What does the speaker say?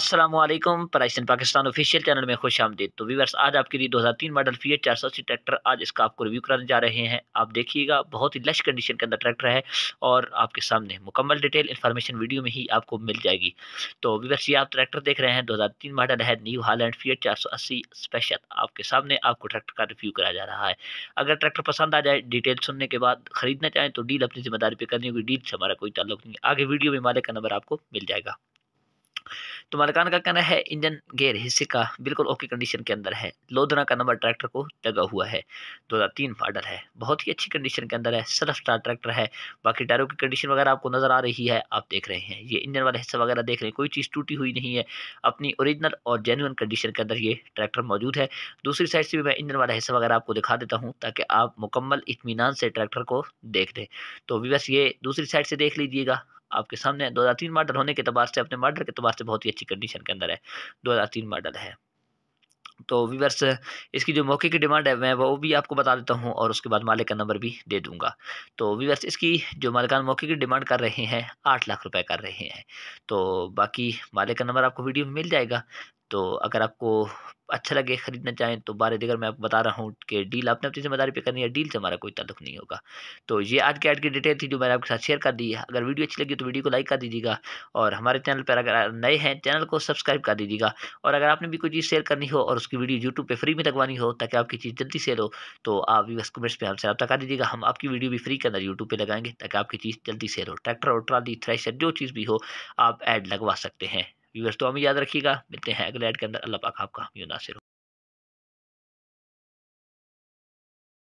असलम प्राइसन Pakistan official channel में खुश आमदीद तो वीवर्स आज आपके लिए 2003 मॉडल फीएट चार सौ अस्सी ट्रैक्टर आज इसका आपको रिव्यू कराने जा रहे हैं आप देखिएगा बहुत ही लश कंडीशन के अंदर ट्रैक्टर है और आपके सामने मुकम्मल डिटेल इन्फॉर्मेशन वीडियो में ही आपको मिल जाएगी तो वीवर्स ये आप ट्रैक्टर देख रहे हैं दो मॉडल है न्यू हालैंड फीएट चार स्पेशल आपके सामने आपको ट्रैक्टर का रिव्यू कराया जा रहा है अगर ट्रैक्टर पसंद आ जाए डिटेल सुनने के बाद खरीदना चाहें तो डील अपनी जिम्मेदारी पर करनी होगी डील से हमारा कोई ताल्लुक नहीं आगे वीडियो में मालिक का नंबर आपको मिल जाएगा तो मालकान का कहना है इंजन गेयर हिस्से का बिल्कुल ओके कंडीशन के अंदर है लोधना का नंबर ट्रैक्टर को लगा हुआ है दो हज़ार तीन मॉडल है बहुत ही अच्छी कंडीशन के अंदर है सेल्फ स्टार ट्रैक्टर है बाकी टायरों की कंडीशन वगैरह आपको नज़र आ रही है आप देख रहे हैं ये इंजन वाला हिस्सा वगैरह देख रहे हैं कोई चीज़ टूटी हुई नहीं है अपनी ओरिजिनल और जेनुअन कंडीशन के अंदर ये ट्रैक्टर मौजूद है दूसरी साइड से भी मैं इंजन वाला हिस्सा वगैरह आपको दिखा देता हूँ ताकि आप मुकम्मल इतमीनान से ट्रैक्टर को देख लें तो वीवस ये दूसरी साइड से देख लीजिएगा आपके सामने दो हज़ार तीन मॉडल होने के अतबार से अपने मॉडल के अतबार से बहुत ही अच्छी कंडीशन के अंदर है दो हज़ार तीन मॉडल है तो वीवर्स इसकी जो मौके की डिमांड है मैं वो भी आपको बता देता हूँ और उसके बाद मालिक का नंबर भी दे दूंगा तो वीवर्स इसकी जो मालिकान मौके की डिमांड कर रहे हैं आठ लाख रुपए कर रहे हैं तो बाकी मालिक का नंबर आपको वीडियो में मिल जाएगा तो अगर आपको अच्छा लगे ख़रीदना चाहें तो बारह दिगर मैं आपको बता रहा हूँ कि डील आपने अपनी जिम्मेदारी पे करनी है डील से हमारा कोई ताल्लुक नहीं होगा तो ये आज के ऐड की डिटेल थी जो मैंने आपके साथ शेयर कर दी है अगर वीडियो अच्छी लगी तो वीडियो को लाइक कर दीजिएगा और हमारे चैनल पर अगर नए हैं चैनल को सब्सक्राइब कर दीजिएगा और अगर आपने भी कोई चीज़ शेयर करनी हो और उसकी वीडियो यूट्यूब पर फ्री में लगवानी हो ताकि आपकी चीज़ जल्दी सेल हो तो आप वीवर्स कमेंट्स पर हमसे रब्ता कर दीजिएगा हम आपकी वीडियो भी फ्री के अंदर यूट्यूब पर लगाएंगे ताकि आपकी चीज़ जल्दी सेल हो ट्रैक्टर और ट्राली थ्रेशर जो चीज़ भी हो आप ऐड लगवा सकते हैं तो हमें याद रखिएगा मिलते हैं अगले ऐड के अंदर अल्लाह पाक आपका नासिर